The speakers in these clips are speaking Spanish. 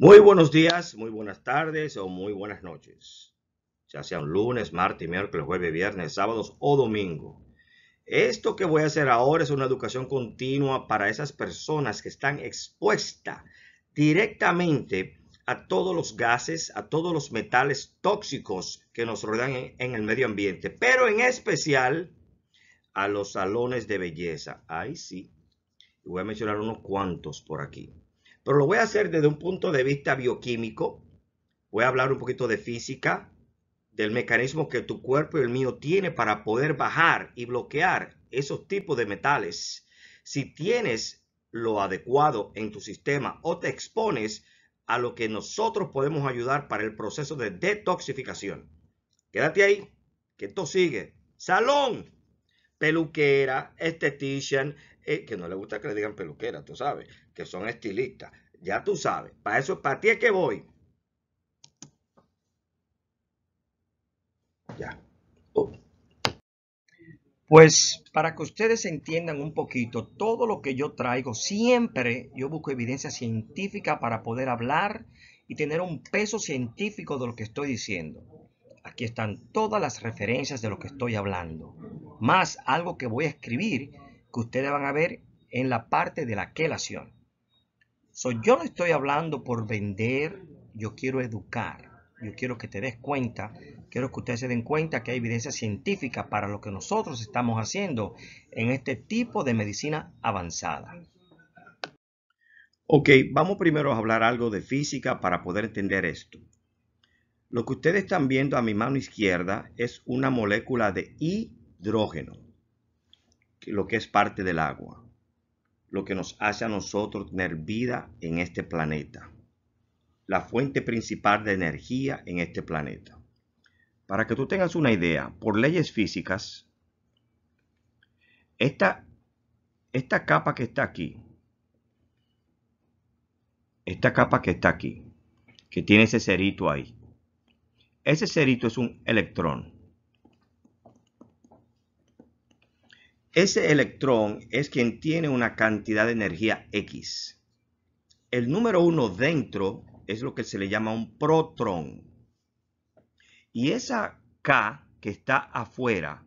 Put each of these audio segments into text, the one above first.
Muy buenos días, muy buenas tardes o muy buenas noches. Ya sea un lunes, martes, miércoles, jueves, viernes, sábados o domingo. Esto que voy a hacer ahora es una educación continua para esas personas que están expuestas directamente a todos los gases, a todos los metales tóxicos que nos rodean en, el medio ambiente, pero en especial a los salones de belleza. Ahí sí. Voy a mencionar unos cuantos por aquí pero lo voy a hacer desde un punto de vista bioquímico. Voy a hablar un poquito de física, del mecanismo que tu cuerpo y el mío tiene para poder bajar y bloquear esos tipos de metales. Si tienes lo adecuado en tu sistema o te expones a lo que nosotros podemos ayudar para el proceso de detoxificación. Quédate ahí, que esto sigue. Salón, peluquera, estetician, eh, que no le gusta que le digan peluquera, tú sabes, que son estilistas. Ya tú sabes, para eso, para ti es que voy. Ya. Pues para que ustedes entiendan un poquito, todo lo que yo traigo, siempre yo busco evidencia científica para poder hablar y tener un peso científico de lo que estoy diciendo. Aquí están todas las referencias de lo que estoy hablando, más algo que voy a escribir que ustedes van a ver en la parte de la quelación. So, yo no estoy hablando por vender, yo quiero educar. Yo quiero que te des cuenta, quiero que ustedes se den cuenta que hay evidencia científica para lo que nosotros estamos haciendo en este tipo de medicina avanzada. Ok, vamos primero a hablar algo de física para poder entender esto. Lo que ustedes están viendo a mi mano izquierda es una molécula de hidrógeno lo que es parte del agua, lo que nos hace a nosotros tener vida en este planeta, la fuente principal de energía en este planeta. Para que tú tengas una idea, por leyes físicas, esta, esta capa que está aquí, esta capa que está aquí, que tiene ese cerito ahí, ese cerito es un electrón Ese electrón es quien tiene una cantidad de energía X. El número uno dentro es lo que se le llama un protrón. Y esa K que está afuera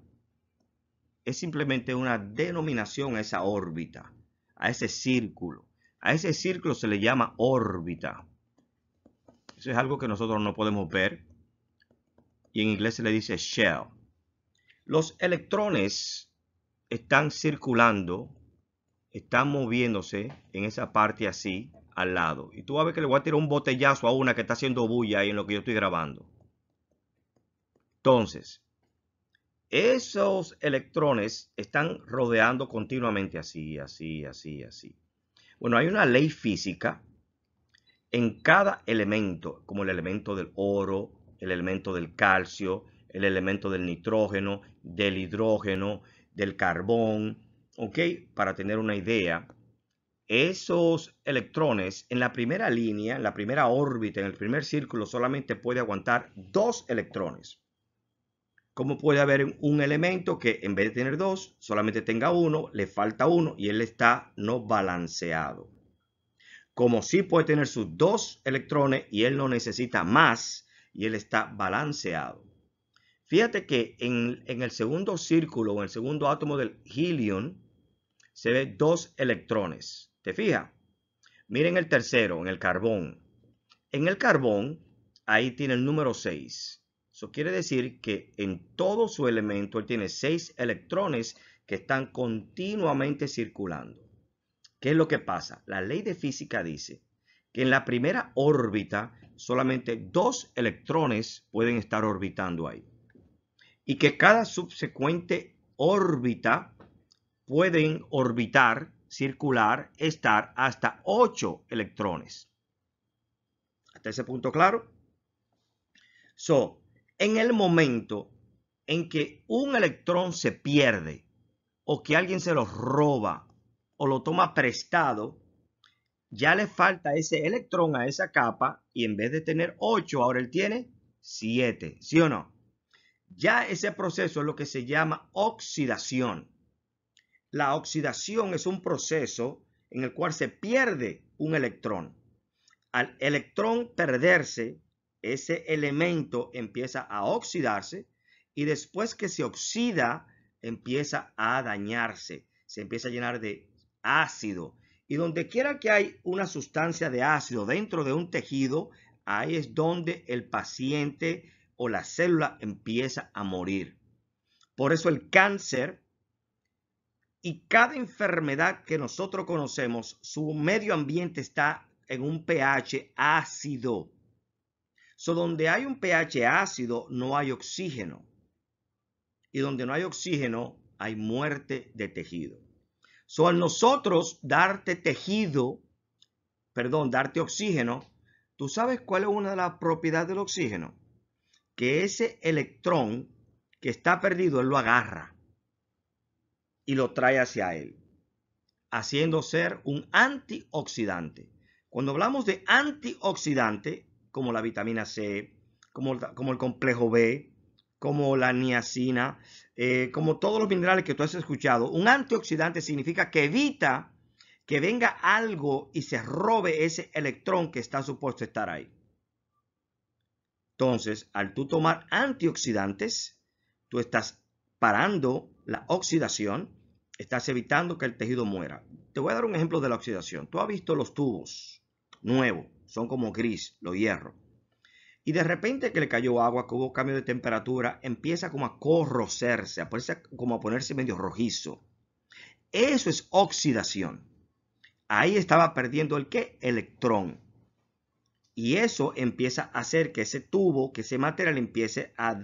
es simplemente una denominación a esa órbita, a ese círculo. A ese círculo se le llama órbita. Eso es algo que nosotros no podemos ver. Y en inglés se le dice shell. Los electrones están circulando, están moviéndose en esa parte así, al lado. Y tú vas a ver que le voy a tirar un botellazo a una que está haciendo bulla ahí en lo que yo estoy grabando. Entonces, esos electrones están rodeando continuamente así, así, así, así. Bueno, hay una ley física en cada elemento, como el elemento del oro, el elemento del calcio, el elemento del nitrógeno, del hidrógeno, del carbón, ¿ok? Para tener una idea, esos electrones en la primera línea, en la primera órbita, en el primer círculo, solamente puede aguantar dos electrones. ¿Cómo puede haber un elemento que en vez de tener dos, solamente tenga uno, le falta uno y él está no balanceado? Como sí puede tener sus dos electrones y él no necesita más y él está balanceado. Fíjate que en, el segundo círculo en el segundo átomo del helium se ve dos electrones. ¿Te fijas? Miren el tercero, en el carbón. En el carbón, ahí tiene el número 6. Eso quiere decir que en todo su elemento él tiene seis electrones que están continuamente circulando. ¿Qué es lo que pasa? La ley de física dice que en la primera órbita solamente dos electrones pueden estar orbitando ahí y que cada subsecuente órbita pueden orbitar, circular, estar hasta 8 electrones. ¿Hasta ese punto claro? So, en el momento en que un electrón se pierde o que alguien se lo roba o lo toma prestado, ya le falta ese electrón a esa capa y en vez de tener 8, ahora él tiene 7, ¿sí o no? Ya ese proceso es lo que se llama oxidación. La oxidación es un proceso en el cual se pierde un electrón. Al electrón perderse, ese elemento empieza a oxidarse y después que se oxida, empieza a dañarse, se empieza a llenar de ácido. Y donde quiera que hay una sustancia de ácido dentro de un tejido, ahí es donde el paciente o la célula empieza a morir. Por eso el cáncer y cada enfermedad que nosotros conocemos, su medio ambiente está en un pH ácido. So, donde hay un pH ácido, no hay oxígeno. Y donde no hay oxígeno, hay muerte de tejido. So, a nosotros darte tejido, perdón, darte oxígeno, ¿tú sabes cuál es una de las propiedades del oxígeno? que ese electrón que está perdido, él lo agarra y lo trae hacia él, haciendo ser un antioxidante. Cuando hablamos de antioxidante, como la vitamina C, como, como el complejo B, como la niacina, eh, como todos los minerales que tú has escuchado, un antioxidante significa que evita que venga algo y se robe ese electrón que está supuesto estar ahí. Entonces, al tú tomar antioxidantes, tú estás parando la oxidación, estás evitando que el tejido muera. Te voy a dar un ejemplo de la oxidación. Tú has visto los tubos nuevos, son como gris, los hierro. Y de repente que le cayó agua, que hubo cambio de temperatura, empieza como a corrocerse, a como a ponerse medio rojizo. Eso es oxidación. Ahí estaba perdiendo el qué? Electrón. Y eso empieza a hacer que ese tubo, que ese material empiece a,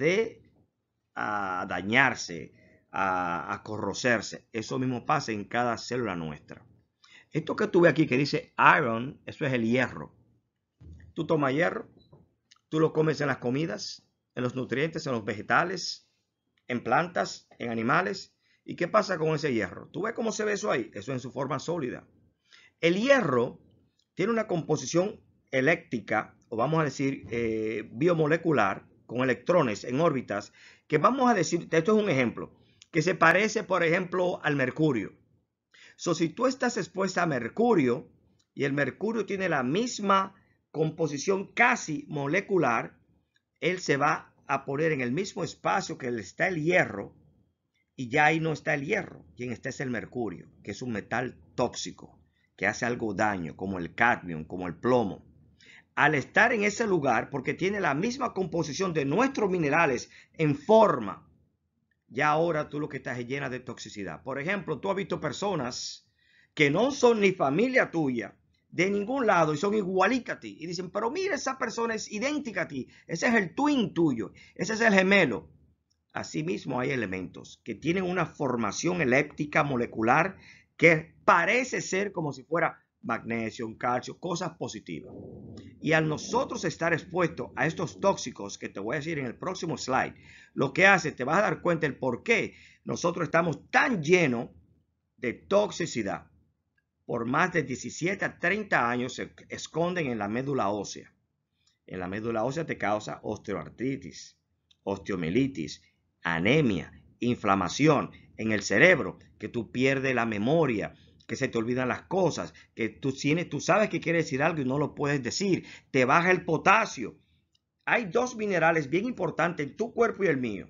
a dañarse, a, corrocerse. Eso mismo pasa en cada célula nuestra. Esto que tuve aquí que dice iron, eso es el hierro. Tú tomas hierro, tú lo comes en las comidas, en los nutrientes, en los vegetales, en plantas, en animales. ¿Y qué pasa con ese hierro? ¿Tú ves cómo se ve eso ahí? Eso en su forma sólida. El hierro tiene una composición eléctrica, o vamos a decir eh, biomolecular, con electrones en órbitas, que vamos a decir, esto es un ejemplo, que se parece, por ejemplo, al mercurio. So, si tú estás expuesta a mercurio y el mercurio tiene la misma composición casi molecular, él se va a poner en el mismo espacio que está el hierro y ya ahí no está el hierro, quien está es el mercurio, que es un metal tóxico, que hace algo daño, como el cadmio, como el plomo al estar en ese lugar, porque tiene la misma composición de nuestros minerales en forma, ya ahora tú lo que estás es llena de toxicidad. Por ejemplo, tú has visto personas que no son ni familia tuya, de ningún lado y son igualitas a ti. Y dicen, pero mira, esa persona es idéntica a ti. Ese es el twin tuyo. Ese es el gemelo. Asimismo, hay elementos que tienen una formación eléctrica molecular que parece ser como si fuera magnesio, calcio, cosas positivas. Y al nosotros estar expuestos a estos tóxicos, que te voy a decir en el próximo slide, lo que hace, te vas a dar cuenta el por qué nosotros estamos tan llenos de toxicidad. Por más de 17 a 30 años se esconden en la médula ósea. En la médula ósea te causa osteoartritis, osteomielitis, anemia, inflamación en el cerebro, que tú pierdes la memoria, que se te olvidan las cosas, que tú, tienes, tú sabes que quieres decir algo y no lo puedes decir, te baja el potasio. Hay dos minerales bien importantes en tu cuerpo y el mío.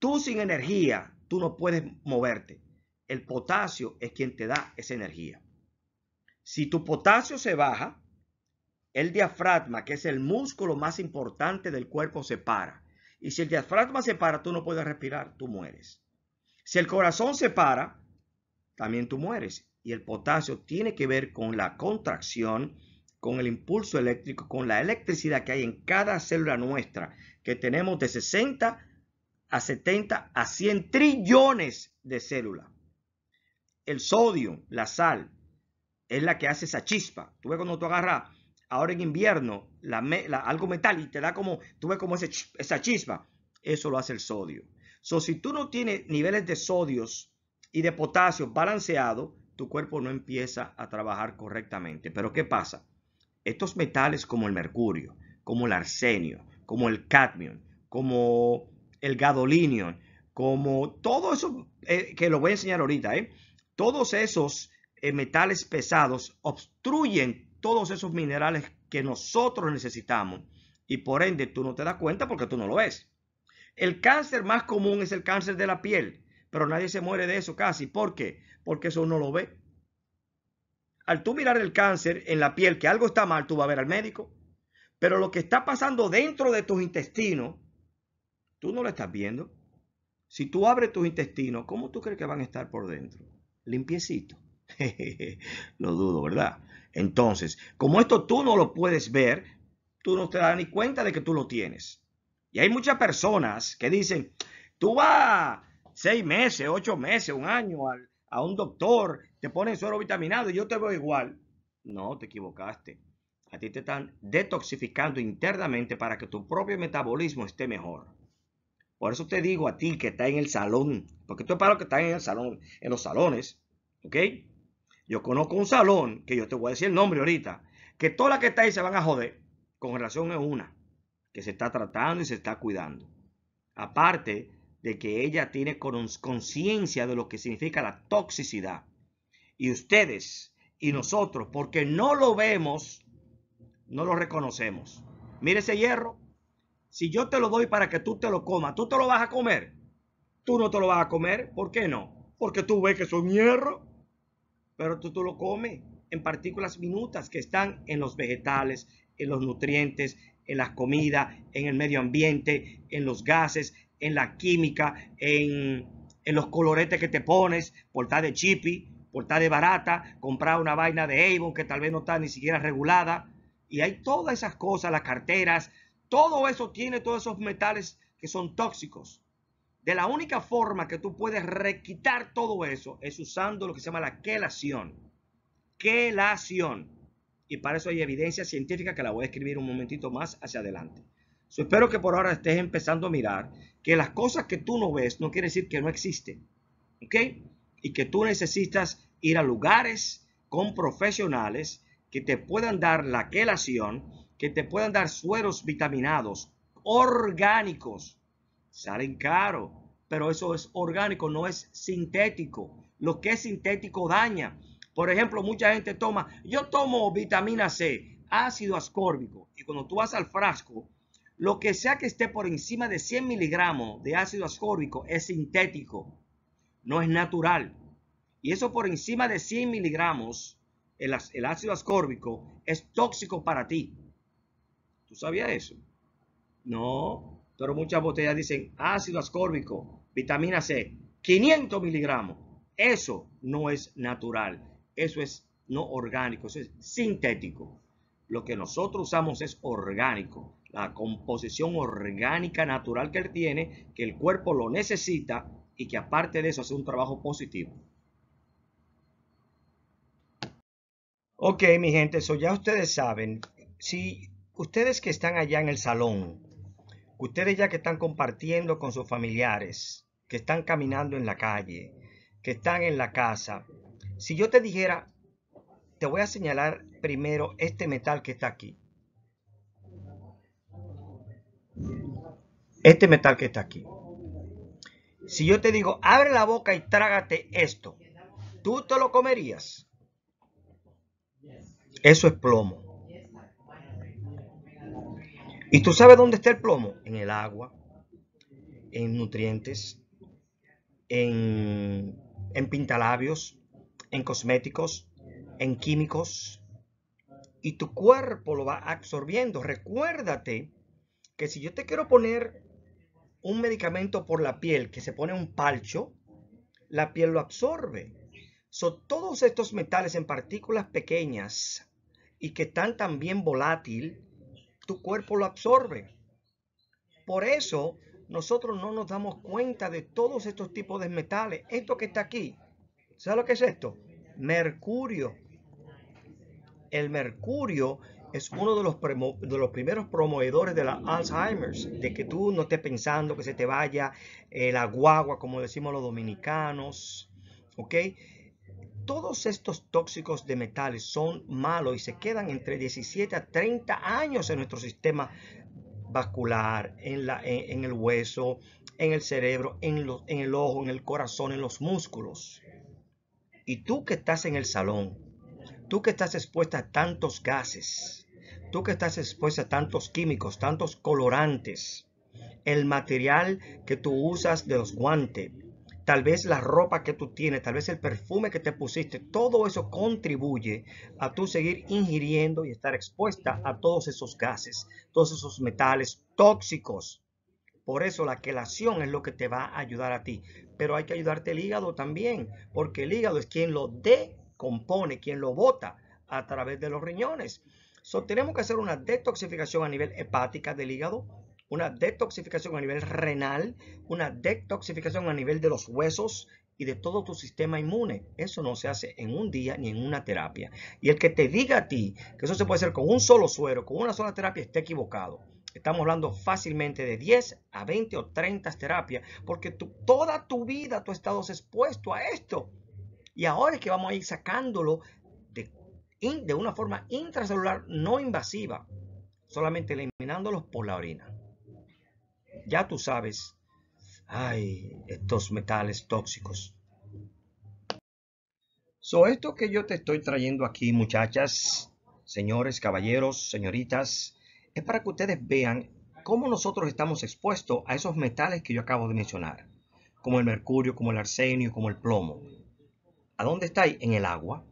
Tú sin energía, tú no puedes moverte. El potasio es quien te da esa energía. Si tu potasio se baja, el diafragma, que es el músculo más importante del cuerpo, se para. Y si el diafragma se para, tú no puedes respirar, tú mueres. Si el corazón se para, también tú mueres y el potasio tiene que ver con la contracción, con el impulso eléctrico, con la electricidad que hay en cada célula nuestra, que tenemos de 60 a 70 a 100 trillones de células. El sodio, la sal, es la que hace esa chispa. Tú ves cuando tú agarras ahora en invierno algo metal y te da como, tú ves como esa chispa. Eso lo hace el sodio. So, si tú no tienes niveles de sodios y de potasio balanceados, tu cuerpo no empieza a trabajar correctamente. Pero ¿qué pasa? Estos metales como el mercurio, como el arsenio, como el cadmio, como el gadolinio, como todo eso eh, que lo voy a enseñar ahorita, ¿eh? todos esos eh, metales pesados obstruyen todos esos minerales que nosotros necesitamos y por ende tú no te das cuenta porque tú no lo ves. El cáncer más común es el cáncer de la piel, pero nadie se muere de eso casi. ¿Por qué? porque eso uno lo ve. Al tú mirar el cáncer en la piel, que algo está mal, tú vas a ver al médico. Pero lo que está pasando dentro de tus intestinos, tú no lo estás viendo. Si tú abres tus intestinos, ¿cómo tú crees que van a estar por dentro? Limpiecito. lo dudo, ¿verdad? Entonces, como esto tú no lo puedes ver, tú no te das ni cuenta de que tú lo tienes. Y hay muchas personas que dicen, tú vas seis meses, ocho meses, un año al, a un doctor, te ponen suero vitaminado y yo te veo igual. No, te equivocaste. A ti te están detoxificando internamente para que tu propio metabolismo esté mejor. Por eso te digo a ti que está en el salón, porque tú es para los que está en el salón, en los salones, ¿ok? Yo conozco un salón, que yo te voy a decir el nombre ahorita, que todas las que está ahí se van a joder, con relación a una, que se está tratando y se está cuidando. Aparte de que ella tiene conciencia de lo que significa la toxicidad. Y ustedes y nosotros, porque no lo vemos, no lo reconocemos. Mire ese hierro. Si yo te lo doy para que tú te lo comas, ¿tú te lo vas a comer? Tú no te lo vas a comer. ¿Por qué no? Porque tú ves que un hierro. Pero tú, tú lo comes en partículas minutas que están en los vegetales, en los nutrientes, en las comidas, en el medio ambiente, en los gases, en la química, en, los coloretes que te pones, portar de chipi, portar de barata, comprar una vaina de Avon que tal vez no está ni siquiera regulada. Y hay todas esas cosas, las carteras, todo eso tiene todos esos metales que son tóxicos. De la única forma que tú puedes requitar todo eso es usando lo que se llama la quelación. Quelación. Y para eso hay evidencia científica que la voy a escribir un momentito más hacia adelante espero que por ahora estés empezando a mirar que las cosas que tú no ves no quiere decir que no existen. ¿Ok? Y que tú necesitas ir a lugares con profesionales que te puedan dar la quelación, que te puedan dar sueros vitaminados, orgánicos. Salen caro, pero eso es orgánico, no es sintético. Lo que es sintético daña. Por ejemplo, mucha gente toma, yo tomo vitamina C, ácido ascórbico, y cuando tú vas al frasco, lo que sea que esté por encima de 100 miligramos de ácido ascórbico es sintético, no es natural. Y eso por encima de 100 miligramos, el, el ácido ascórbico, es tóxico para ti. ¿Tú sabías eso? No, pero muchas botellas dicen ácido ascórbico, vitamina C, 500 miligramos. Eso no es natural, eso es no orgánico, eso es sintético. Lo que nosotros usamos es orgánico la composición orgánica natural que él tiene, que el cuerpo lo necesita y que aparte de eso hace un trabajo positivo. Ok, mi gente, eso ya ustedes saben. Si ustedes que están allá en el salón, ustedes ya que están compartiendo con sus familiares, que están caminando en la calle, que están en la casa, si yo te dijera, te voy a señalar primero este metal que está aquí. Este metal que está aquí. Si yo te digo, abre la boca y trágate esto, ¿tú te lo comerías? Eso es plomo. ¿Y tú sabes dónde está el plomo? En el agua, en nutrientes, en, en pintalabios, en cosméticos, en químicos. Y tu cuerpo lo va absorbiendo. Recuérdate que si yo te quiero poner un medicamento por la piel que se pone un palcho, la piel lo absorbe. Son todos estos metales en partículas pequeñas y que están también volátil, tu cuerpo lo absorbe. Por eso nosotros no nos damos cuenta de todos estos tipos de metales. Esto que está aquí, ¿sabes lo que es esto? Mercurio. El mercurio es uno de los, primeros promovedores de la Alzheimer's, de que tú no estés pensando que se te vaya eh, la guagua, como decimos los dominicanos, ¿ok? Todos estos tóxicos de metales son malos y se quedan entre 17 a 30 años en nuestro sistema vascular, en, el hueso, en el cerebro, en el ojo, en el corazón, en los músculos. Y tú que estás en el salón, tú que estás expuesta a tantos gases, tú que estás expuesta a tantos químicos, tantos colorantes, el material que tú usas de los guantes, tal vez la ropa que tú tienes, tal vez el perfume que te pusiste, todo eso contribuye a tú seguir ingiriendo y estar expuesta a todos esos gases, todos esos metales tóxicos. Por eso la quelación es lo que te va a ayudar a ti. Pero hay que ayudarte el hígado también, porque el hígado es quien lo decompone, quien lo bota a través de los riñones. So, tenemos que hacer una detoxificación a nivel hepática del hígado, una detoxificación a nivel renal, una detoxificación a nivel de los huesos y de todo tu sistema inmune. Eso no se hace en un día ni en una terapia. Y el que te diga a ti que eso se puede hacer con un solo suero, con una sola terapia, está equivocado. Estamos hablando fácilmente de 10 a 20 o 30 terapias, porque toda tu vida tú has estado expuesto a esto. Y ahora es que vamos a ir sacándolo de una forma intracelular no invasiva, solamente eliminándolos por la orina. Ya tú sabes, ay, estos metales tóxicos. So, esto que yo te estoy trayendo aquí, muchachas, señores, caballeros, señoritas, es para que ustedes vean cómo nosotros estamos expuestos a esos metales que yo acabo de mencionar, como el mercurio, como el arsenio, como el plomo. ¿A dónde está? En el agua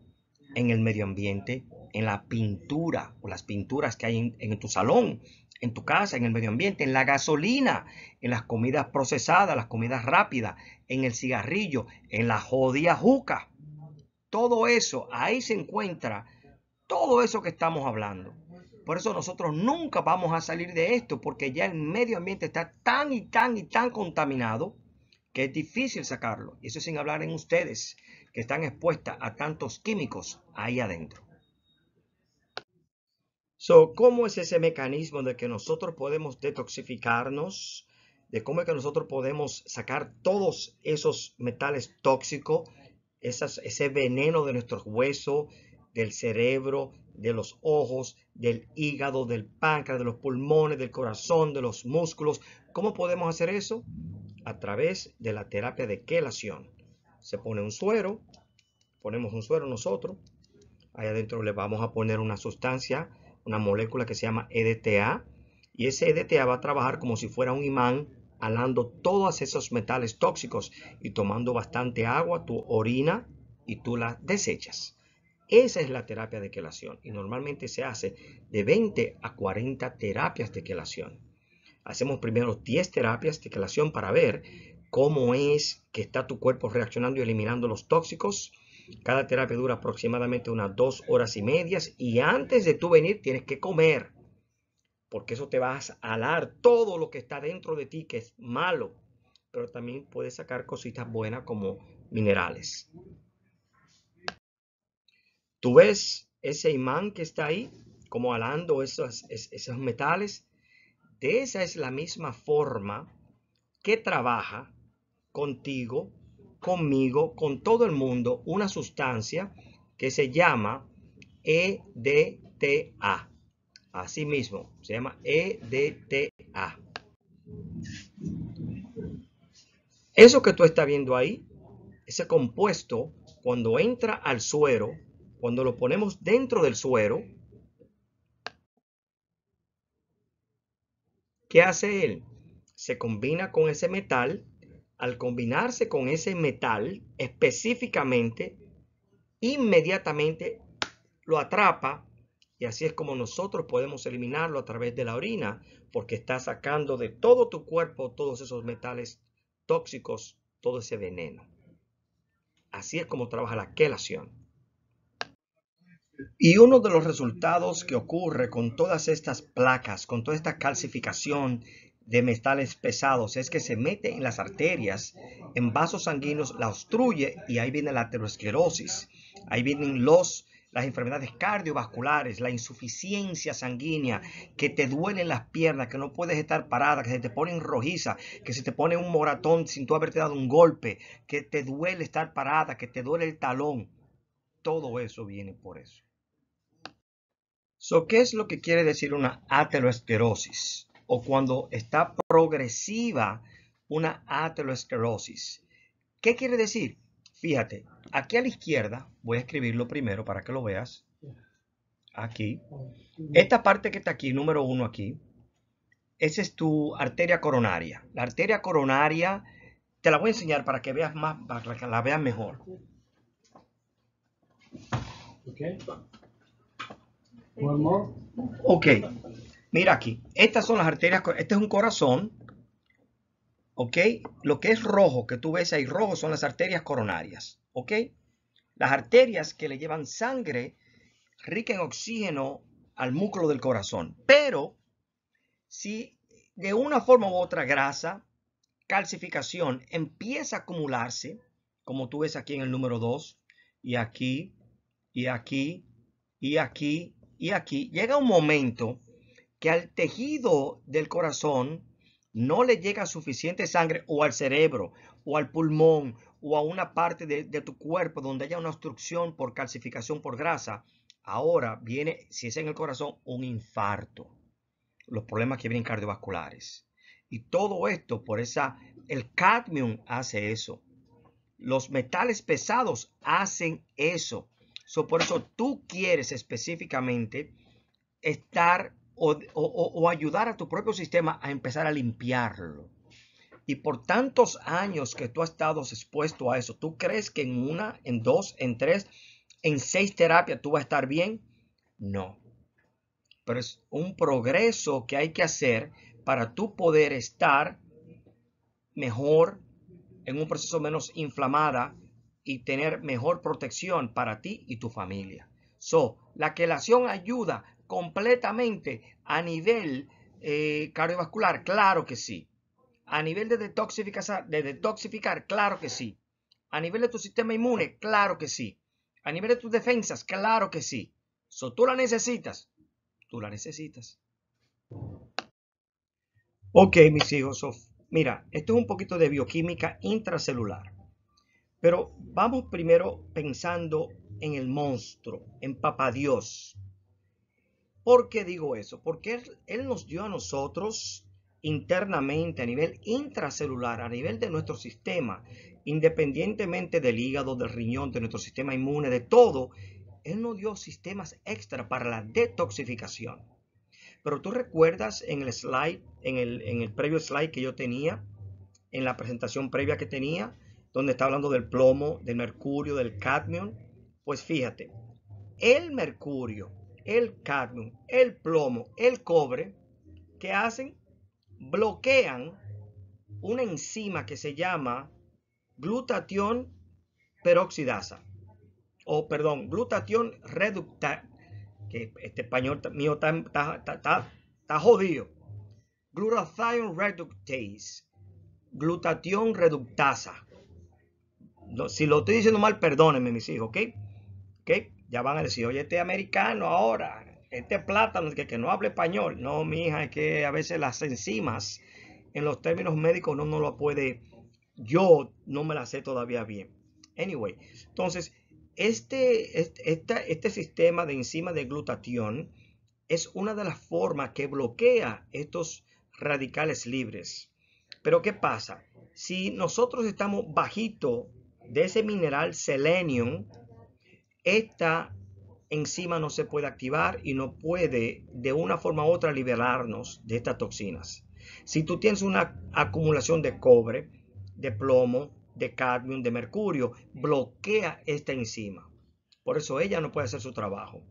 en el medio ambiente, en la pintura o las pinturas que hay en, tu salón, en tu casa, en el medio ambiente, en la gasolina, en las comidas procesadas, las comidas rápidas, en el cigarrillo, en la jodia juca. Todo eso, ahí se encuentra todo eso que estamos hablando. Por eso nosotros nunca vamos a salir de esto, porque ya el medio ambiente está tan y tan y tan contaminado que es difícil sacarlo. Y eso sin hablar en ustedes, que están expuestas a tantos químicos ahí adentro. So, ¿Cómo es ese mecanismo de que nosotros podemos detoxificarnos? De cómo es que nosotros podemos sacar todos esos metales tóxicos, esas, ese veneno de nuestros huesos, del cerebro, de los ojos, del hígado, del páncreas, de los pulmones, del corazón, de los músculos. ¿Cómo podemos hacer eso? A través de la terapia de quelación se pone un suero, ponemos un suero nosotros, ahí adentro le vamos a poner una sustancia, una molécula que se llama EDTA, y ese EDTA va a trabajar como si fuera un imán, alando todos esos metales tóxicos y tomando bastante agua, tu orina y tú la desechas. Esa es la terapia de quelación y normalmente se hace de 20 a 40 terapias de quelación. Hacemos primero 10 terapias de quelación para ver cómo es que está tu cuerpo reaccionando y eliminando los tóxicos. Cada terapia dura aproximadamente unas dos horas y medias y antes de tú venir tienes que comer, porque eso te vas a alar todo lo que está dentro de ti que es malo, pero también puedes sacar cositas buenas como minerales. ¿Tú ves ese imán que está ahí, como alando esos, esos metales? De esa es la misma forma que trabaja contigo, conmigo, con todo el mundo, una sustancia que se llama EDTA. Así mismo, se llama EDTA. Eso que tú estás viendo ahí, ese compuesto, cuando entra al suero, cuando lo ponemos dentro del suero, ¿qué hace él? Se combina con ese metal al combinarse con ese metal específicamente, inmediatamente lo atrapa y así es como nosotros podemos eliminarlo a través de la orina, porque está sacando de todo tu cuerpo todos esos metales tóxicos, todo ese veneno. Así es como trabaja la quelación. Y uno de los resultados que ocurre con todas estas placas, con toda esta calcificación de metales pesados es que se mete en las arterias, en vasos sanguíneos, la obstruye y ahí viene la aterosclerosis. Ahí vienen los, las enfermedades cardiovasculares, la insuficiencia sanguínea, que te duelen las piernas, que no puedes estar parada, que se te ponen rojiza, que se te pone un moratón sin tú haberte dado un golpe, que te duele estar parada, que te duele el talón. Todo eso viene por eso. So, ¿Qué es lo que quiere decir una aterosclerosis? o cuando está progresiva una aterosclerosis. ¿Qué quiere decir? Fíjate, aquí a la izquierda, voy a escribirlo primero para que lo veas. Aquí. Esta parte que está aquí, número uno aquí, esa es tu arteria coronaria. La arteria coronaria, te la voy a enseñar para que veas más, para que la veas mejor. Okay. One more. Ok. Mira aquí, estas son las arterias, este es un corazón, ¿ok? Lo que es rojo, que tú ves ahí rojo, son las arterias coronarias, ¿ok? Las arterias que le llevan sangre rica en oxígeno al músculo del corazón. Pero si de una forma u otra grasa, calcificación empieza a acumularse, como tú ves aquí en el número 2, y aquí, y aquí, y aquí, y aquí, llega un momento que al tejido del corazón no le llega suficiente sangre o al cerebro o al pulmón o a una parte de, tu cuerpo donde haya una obstrucción por calcificación por grasa, ahora viene, si es en el corazón, un infarto. Los problemas que vienen cardiovasculares. Y todo esto por esa, el cadmium hace eso. Los metales pesados hacen eso. por eso tú quieres específicamente estar o, ayudar a tu propio sistema a empezar a limpiarlo. Y por tantos años que tú has estado expuesto a eso, ¿tú crees que en una, en dos, en tres, en seis terapias tú vas a estar bien? No. Pero es un progreso que hay que hacer para tú poder estar mejor, en un proceso menos inflamada y tener mejor protección para ti y tu familia. So, la quelación ayuda completamente a nivel eh, cardiovascular? Claro que sí. A nivel de detoxificar, de detoxificar, claro que sí. A nivel de tu sistema inmune, claro que sí. A nivel de tus defensas, claro que sí. So, tú la necesitas. Tú la necesitas. Ok, mis hijos. mira, esto es un poquito de bioquímica intracelular. Pero vamos primero pensando en el monstruo, en Papá Dios. ¿Por qué digo eso? Porque él, nos dio a nosotros internamente, a nivel intracelular, a nivel de nuestro sistema, independientemente del hígado, del riñón, de nuestro sistema inmune, de todo, Él nos dio sistemas extra para la detoxificación. Pero tú recuerdas en el slide, en el, en el previo slide que yo tenía, en la presentación previa que tenía, donde está hablando del plomo, del mercurio, del cadmio, pues fíjate, el mercurio, el cadmio, el plomo, el cobre, ¿Qué hacen? Bloquean una enzima que se llama glutatión peroxidasa, o perdón, glutatión reductasa, que este español mío está jodido. Glutathione reductase, glutatión reductasa. si lo estoy diciendo mal, perdónenme, mis hijos, ¿ok? ¿Ok? ya van a decir, oye, este americano ahora, este plátano que, que no habla español. No, mi hija, es que a veces las enzimas en los términos médicos no, no lo puede, yo no me la sé todavía bien. Anyway, entonces, este, este, este sistema de enzimas de glutatión es una de las formas que bloquea estos radicales libres. Pero ¿qué pasa? Si nosotros estamos bajito de ese mineral selenium, esta enzima no se puede activar y no puede de una forma u otra liberarnos de estas toxinas. Si tú tienes una acumulación de cobre, de plomo, de cadmio, de mercurio, bloquea esta enzima. Por eso ella no puede hacer su trabajo.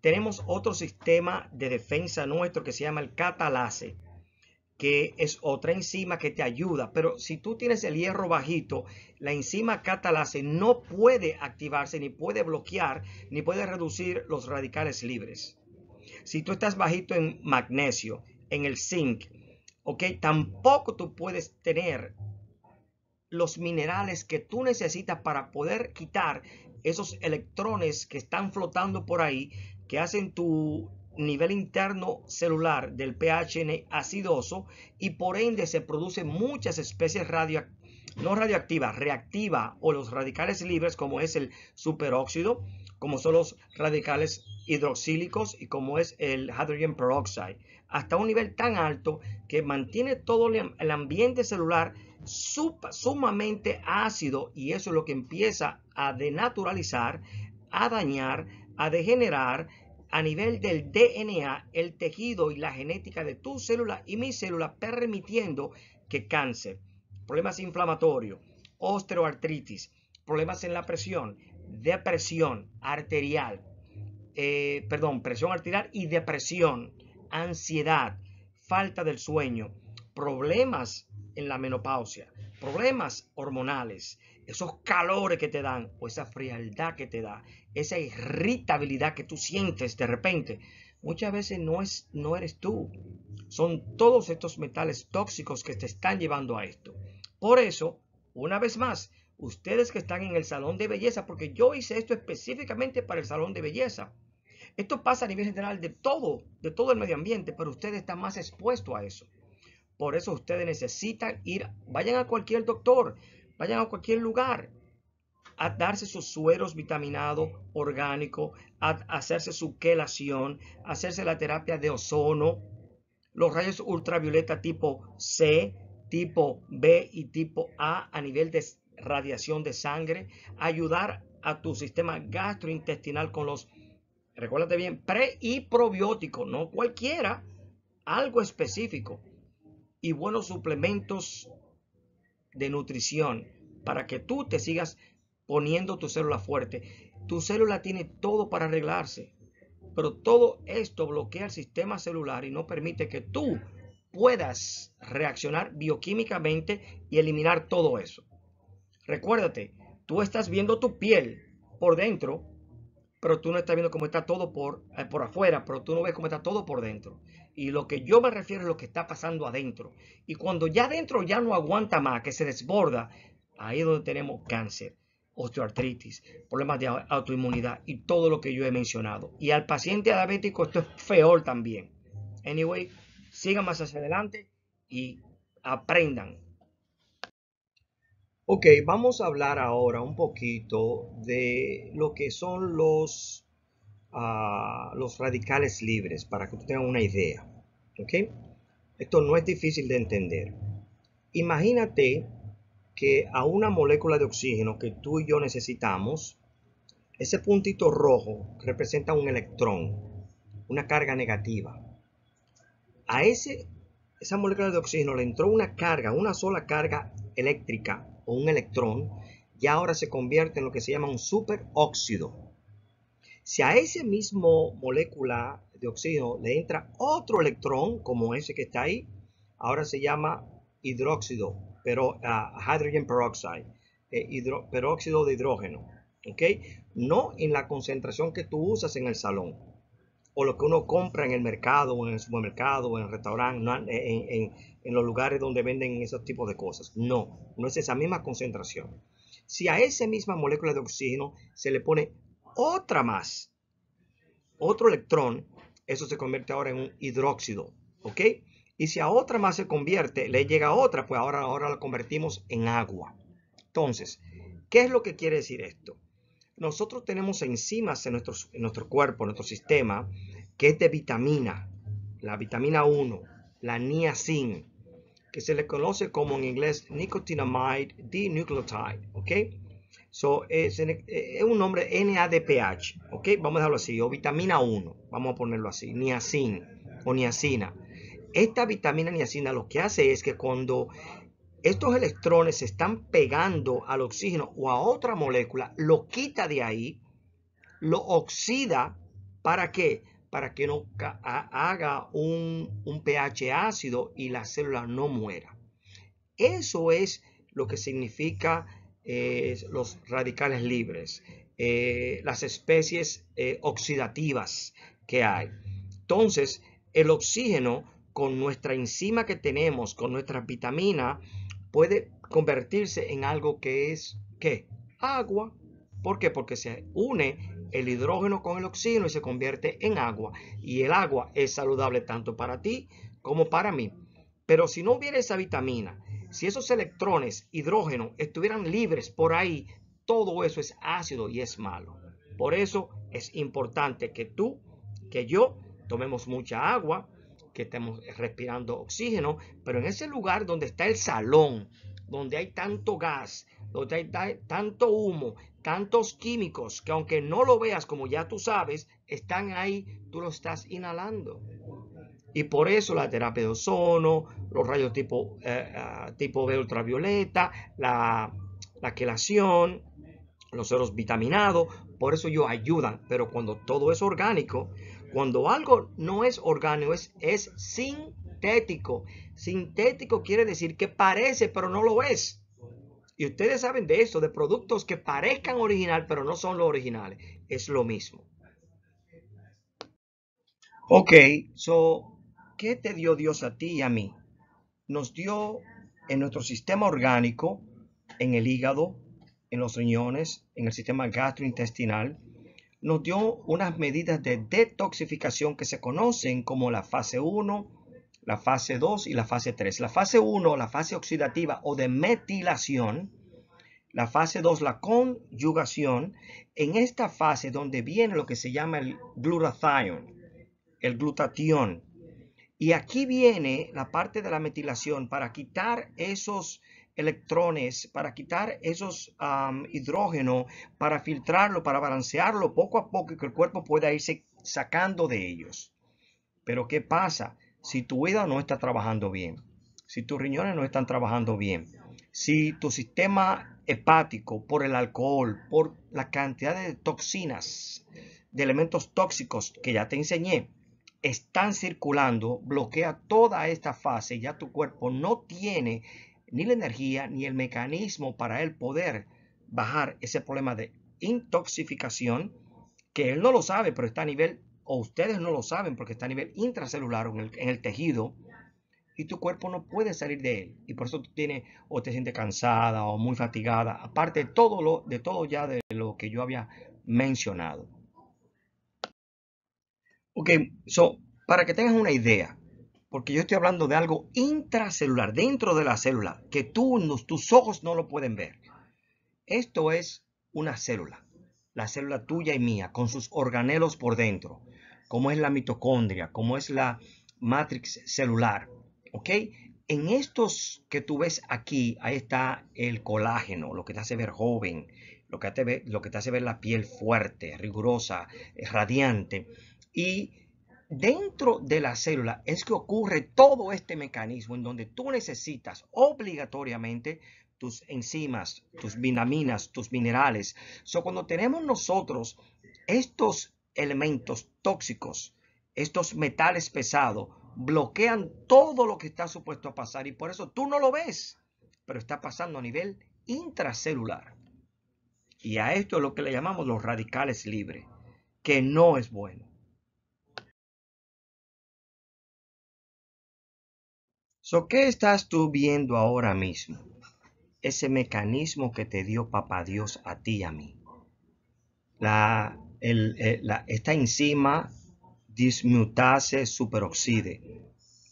Tenemos otro sistema de defensa nuestro que se llama el catalase que es otra enzima que te ayuda. Pero si tú tienes el hierro bajito, la enzima catalase no puede activarse, ni puede bloquear, ni puede reducir los radicales libres. Si tú estás bajito en magnesio, en el zinc, ¿ok? Tampoco tú puedes tener los minerales que tú necesitas para poder quitar esos electrones que están flotando por ahí, que hacen tu nivel interno celular del PHN acidoso y por ende se producen muchas especies radioactivas no radioactivas, reactiva o los radicales libres como es el superóxido, como son los radicales hidroxílicos y como es el hydrogen peroxide, hasta un nivel tan alto que mantiene todo el ambiente celular sumamente ácido y eso es lo que empieza a denaturalizar, a dañar, a degenerar a nivel del DNA, el tejido y la genética de tu célula y mi célula, permitiendo que cáncer, problemas inflamatorios, osteoartritis, problemas en la presión, depresión arterial, eh, perdón, presión arterial y depresión, ansiedad, falta del sueño, problemas en la menopausia, problemas hormonales, esos calores que te dan o esa frialdad que te da, esa irritabilidad que tú sientes de repente, muchas veces no, es, no eres tú. Son todos estos metales tóxicos que te están llevando a esto. Por eso, una vez más, ustedes que están en el salón de belleza, porque yo hice esto específicamente para el salón de belleza. Esto pasa a nivel general de todo, de todo el medio ambiente, pero ustedes están más expuestos a eso. Por eso ustedes necesitan ir, vayan a cualquier doctor, vayan a cualquier lugar, a darse sus sueros vitaminado orgánico, a hacerse su quelación, hacerse la terapia de ozono, los rayos ultravioleta tipo C, tipo B y tipo A a nivel de radiación de sangre, ayudar a tu sistema gastrointestinal con los, recuérdate bien, pre y probiótico, no cualquiera, algo específico y buenos suplementos de nutrición para que tú te sigas poniendo tu célula fuerte. Tu célula tiene todo para arreglarse, pero todo esto bloquea el sistema celular y no permite que tú puedas reaccionar bioquímicamente y eliminar todo eso. Recuérdate, tú estás viendo tu piel por dentro, pero tú no estás viendo cómo está todo por, eh, por afuera, pero tú no ves cómo está todo por dentro. Y lo que yo me refiero es lo que está pasando adentro. Y cuando ya adentro ya no aguanta más, que se desborda, ahí es donde tenemos cáncer osteoartritis, problemas de autoinmunidad y todo lo que yo he mencionado. Y al paciente diabético esto es peor también. Anyway, sigan más hacia adelante y aprendan. Ok, vamos a hablar ahora un poquito de lo que son los, ah, los radicales libres para que tengan una idea. Ok, esto no es difícil de entender. Imagínate que a una molécula de oxígeno que tú y yo necesitamos, ese puntito rojo representa un electrón, una carga negativa. A ese, esa molécula de oxígeno le entró una carga, una sola carga eléctrica o un electrón, y ahora se convierte en lo que se llama un superóxido. Si a ese mismo molécula de oxígeno le entra otro electrón, como ese que está ahí, ahora se llama hidróxido pero, ah, hydrogen peroxide, eh, peróxido de hidrógeno, ¿ok? No en la concentración que tú usas en el salón o lo que uno compra en el mercado o en el supermercado o en el restaurante, en, en los lugares donde venden esos tipos de cosas. No, no es esa misma concentración. Si a esa misma molécula de oxígeno se le pone otra más, otro electrón, eso se convierte ahora en un hidróxido, ¿ok? Y si a otra más se convierte, le llega a otra, pues ahora, ahora la convertimos en agua. Entonces, ¿qué es lo que quiere decir esto? Nosotros tenemos enzimas en, nuestro cuerpo, en nuestro sistema, que es de vitamina, la vitamina 1, la niacin, que se le conoce como en inglés nicotinamide dinucleotide, ¿ok? So, es, es, un nombre NADPH, ¿ok? Vamos a dejarlo así, o vitamina 1, vamos a ponerlo así, niacin o niacina. Esta vitamina niacina lo que hace es que cuando estos electrones se están pegando al oxígeno o a otra molécula, lo quita de ahí, lo oxida, ¿para qué? Para que no haga un, pH ácido y la célula no muera. Eso es lo que significa eh, los radicales libres, eh, las especies eh, oxidativas que hay. Entonces, el oxígeno con nuestra enzima que tenemos, con nuestra vitamina, puede convertirse en algo que es, ¿qué? Agua. ¿Por qué? Porque se une el hidrógeno con el oxígeno y se convierte en agua. Y el agua es saludable tanto para ti como para mí. Pero si no hubiera esa vitamina, si esos electrones, hidrógeno, estuvieran libres por ahí, todo eso es ácido y es malo. Por eso es importante que tú, que yo, tomemos mucha agua, que estemos respirando oxígeno, pero en ese lugar donde está el salón, donde hay tanto gas, donde hay tanto humo, tantos químicos, que aunque no lo veas como ya tú sabes, están ahí, tú lo estás inhalando. Y por eso la terapia de ozono, los rayos tipo, eh, ah, tipo B ultravioleta, la, la quelación, los ceros vitaminados, por eso ellos ayudan. Pero cuando todo es orgánico, cuando algo no es orgánico, es, es sintético. Sintético quiere decir que parece, pero no lo es. Y ustedes saben de eso, de productos que parezcan original, pero no son los originales. Es lo mismo. Ok, so, ¿qué te dio Dios a ti y a mí? Nos dio en nuestro sistema orgánico, en el hígado, en los riñones, en el sistema gastrointestinal, nos dio unas medidas de detoxificación que se conocen como la fase 1, la fase 2 y la fase 3. La fase 1, la fase oxidativa o de metilación. La fase 2, la conjugación. En esta fase donde viene lo que se llama el glutathione, el glutatión. Y aquí viene la parte de la metilación para quitar esos electrones, para quitar esos hidrógeno hidrógenos, para filtrarlo, para balancearlo poco a poco y que el cuerpo pueda irse sacando de ellos. Pero ¿qué pasa si tu vida no está trabajando bien? Si tus riñones no están trabajando bien, si tu sistema hepático por el alcohol, por la cantidad de toxinas, de elementos tóxicos que ya te enseñé, están circulando, bloquea toda esta fase, ya tu cuerpo no tiene ni la energía, ni el mecanismo para él poder bajar ese problema de intoxicación, que él no lo sabe, pero está a nivel, o ustedes no lo saben, porque está a nivel intracelular en el, tejido, y tu cuerpo no puede salir de él. Y por eso tú tienes, o te sientes cansada, o muy fatigada, aparte de todo, lo, de todo ya de lo que yo había mencionado. Ok, para que tengas una idea, porque yo estoy hablando de algo intracelular, dentro de la célula, que tú, tus ojos no lo pueden ver. Esto es una célula, la célula tuya y mía, con sus organelos por dentro, como es la mitocondria, como es la matrix celular. ¿Ok? En estos que tú ves aquí, ahí está el colágeno, lo que te hace ver joven, lo que te, lo que te hace ver la piel fuerte, rigurosa, eh, radiante. Y dentro de la célula es que ocurre todo este mecanismo en donde tú necesitas obligatoriamente tus enzimas, tus vitaminas, tus minerales. So, cuando tenemos nosotros estos elementos tóxicos, estos metales pesados, bloquean todo lo que está supuesto a pasar y por eso tú no lo ves, pero está pasando a nivel intracelular. Y a esto es lo que le llamamos los radicales libres, que no es bueno. ¿Qué estás tú viendo ahora mismo? Ese mecanismo que te dio papá Dios a ti y a mí. La, eh, esta enzima dismutase superoxide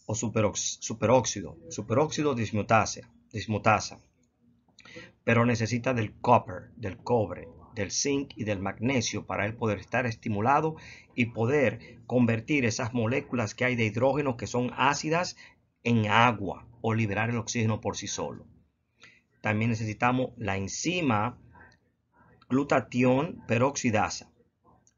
o superóxido, superóxido dismutase, dismutasa. Pero necesita del copper, del cobre, del zinc y del magnesio para él poder estar estimulado y poder convertir esas moléculas que hay de hidrógeno que son ácidas en agua o liberar el oxígeno por sí solo. También necesitamos la enzima glutatión peroxidasa.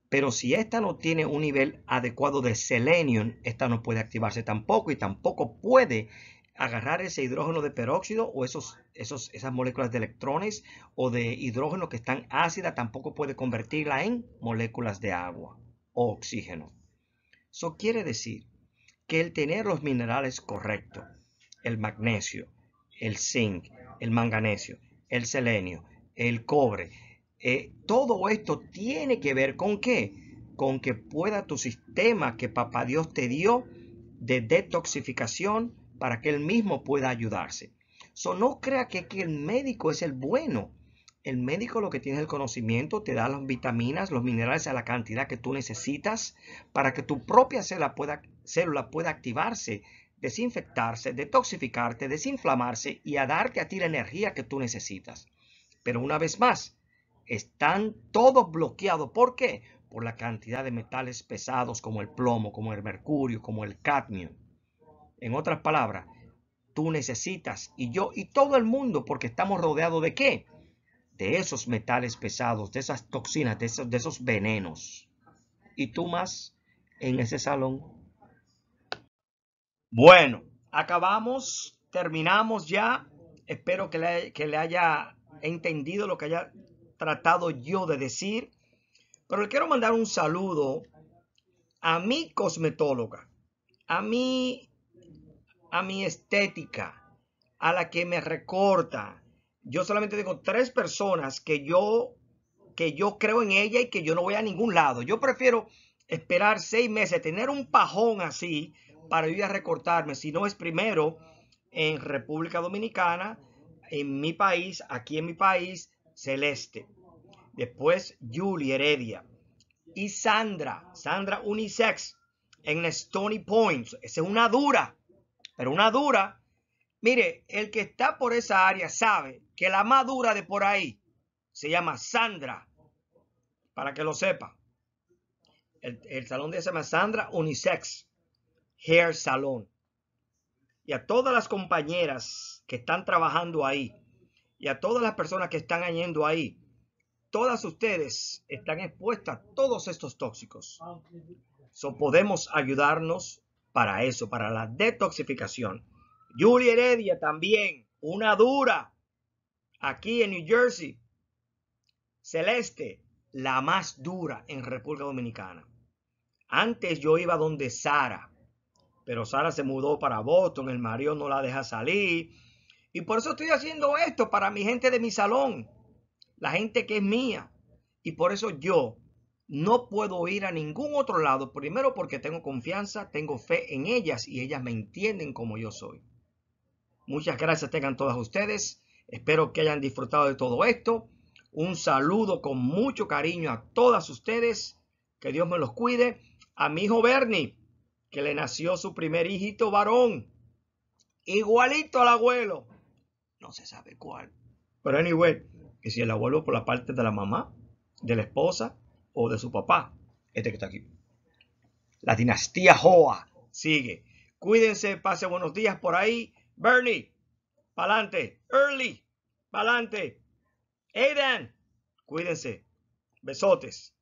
Pero si esta no tiene un nivel adecuado de selenio, esta no puede activarse tampoco y tampoco puede agarrar ese hidrógeno de peróxido o esos, esos, esas moléculas de electrones o de hidrógeno que están ácidas, tampoco puede convertirla en moléculas de agua o oxígeno. Eso quiere decir que el tener los minerales correctos, el magnesio, el zinc, el manganesio, el selenio, el cobre, eh, todo esto tiene que ver con qué? Con que pueda tu sistema que papá Dios te dio de detoxificación para que él mismo pueda ayudarse. So, no crea que, que el médico es el bueno. El médico lo que tiene es el conocimiento, te da las vitaminas, los minerales a la cantidad que tú necesitas para que tu propia célula pueda célula pueda activarse, desinfectarse, detoxificarte, desinflamarse y a darte a ti la energía que tú necesitas. Pero una vez más, están todos bloqueados. ¿Por qué? Por la cantidad de metales pesados como el plomo, como el mercurio, como el cadmio. En otras palabras, tú necesitas y yo y todo el mundo porque estamos rodeados de qué? De esos metales pesados, de esas toxinas, de esos venenos. Y tú más en ese salón bueno, acabamos, terminamos ya. Espero que le, haya entendido lo que haya tratado yo de decir. Pero le quiero mandar un saludo a mi cosmetóloga, a mi, a mi estética, a la que me recorta. Yo solamente digo tres personas que yo, que yo creo en ella y que yo no voy a ningún lado. Yo prefiero esperar seis meses, tener un pajón así, para ir a recortarme, si no es primero en República Dominicana, en mi país, aquí en mi país, Celeste. Después Julie Heredia. Y Sandra, Sandra Unisex, en Stony Points. Esa es una dura, pero una dura. Mire, el que está por esa área sabe que la más dura de por ahí se llama Sandra, para que lo sepa. El, salón de se llama Sandra Unisex. Hair Salon. Y a todas las compañeras que están trabajando ahí y a todas las personas que están yendo ahí, todas ustedes están expuestas a todos estos tóxicos. So podemos ayudarnos para eso, para la detoxificación. Julia Heredia también, una dura, aquí en New Jersey. Celeste, la más dura en República Dominicana. Antes yo iba donde Sara pero Sara se mudó para Boston, el marido no la deja salir. Y por eso estoy haciendo esto para mi gente de mi salón, la gente que es mía. Y por eso yo no puedo ir a ningún otro lado, primero porque tengo confianza, tengo fe en ellas y ellas me entienden como yo soy. Muchas gracias tengan todas ustedes. Espero que hayan disfrutado de todo esto. Un saludo con mucho cariño a todas ustedes. Que Dios me los cuide. A mi hijo Bernie que le nació su primer hijito varón, igualito al abuelo. No se sabe cuál. Pero anyway, que si el abuelo por la parte de la mamá, de la esposa o de su papá, este que está aquí. La dinastía Joa sigue. Cuídense, pase buenos días por ahí. Bernie, pa'lante. Early, pa'lante. Aidan, cuídense. Besotes.